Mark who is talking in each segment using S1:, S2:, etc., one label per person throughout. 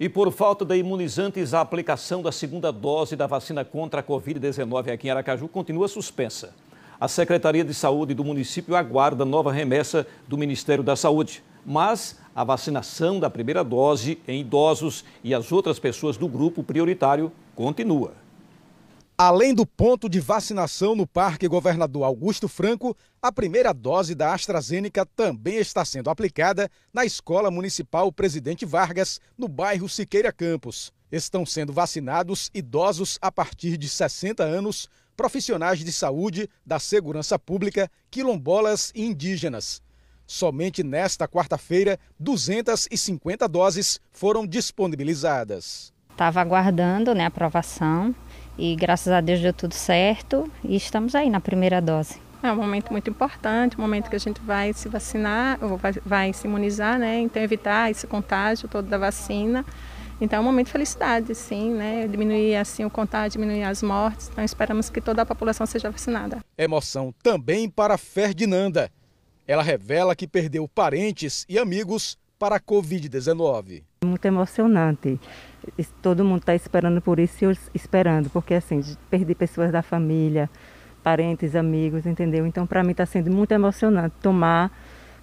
S1: E por falta de imunizantes, a aplicação da segunda dose da vacina contra a Covid-19 aqui em Aracaju continua suspensa. A Secretaria de Saúde do município aguarda nova remessa do Ministério da Saúde, mas a vacinação da primeira dose em idosos e as outras pessoas do grupo prioritário continua.
S2: Além do ponto de vacinação no Parque Governador Augusto Franco, a primeira dose da AstraZeneca também está sendo aplicada na Escola Municipal Presidente Vargas, no bairro Siqueira Campos. Estão sendo vacinados idosos a partir de 60 anos, profissionais de saúde, da segurança pública, quilombolas e indígenas. Somente nesta quarta-feira, 250 doses foram disponibilizadas.
S3: Estava aguardando né, a aprovação e graças a Deus deu tudo certo e estamos aí na primeira dose.
S2: É um momento muito importante, um
S4: momento que a gente vai se vacinar, ou vai, vai se imunizar, né? Então evitar esse contágio todo da vacina. Então é um momento de felicidade, sim, né? Diminuir assim o contágio, diminuir as mortes. Então esperamos que toda a população seja vacinada.
S2: Emoção também para Ferdinanda. Ela revela que perdeu parentes e amigos para a Covid-19
S3: muito emocionante. Todo mundo está esperando por isso e eu esperando, porque assim, perdi pessoas da família, parentes, amigos, entendeu? Então, para mim está sendo muito emocionante tomar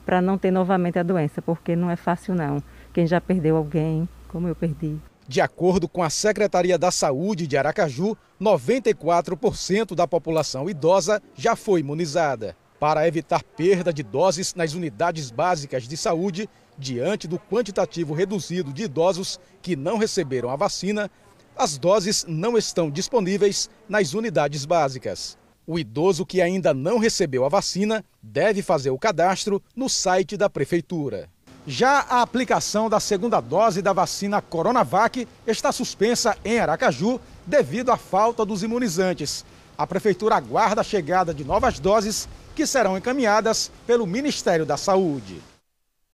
S3: para não ter novamente a doença, porque não é fácil não. Quem já perdeu alguém, como eu perdi.
S2: De acordo com a Secretaria da Saúde de Aracaju, 94% da população idosa já foi imunizada para evitar perda de doses nas unidades básicas de saúde, diante do quantitativo reduzido de idosos que não receberam a vacina, as doses não estão disponíveis nas unidades básicas. O idoso que ainda não recebeu a vacina deve fazer o cadastro no site da prefeitura. Já a aplicação da segunda dose da vacina Coronavac está suspensa em Aracaju devido à falta dos imunizantes. A prefeitura aguarda a chegada de novas doses que serão encaminhadas pelo Ministério da Saúde.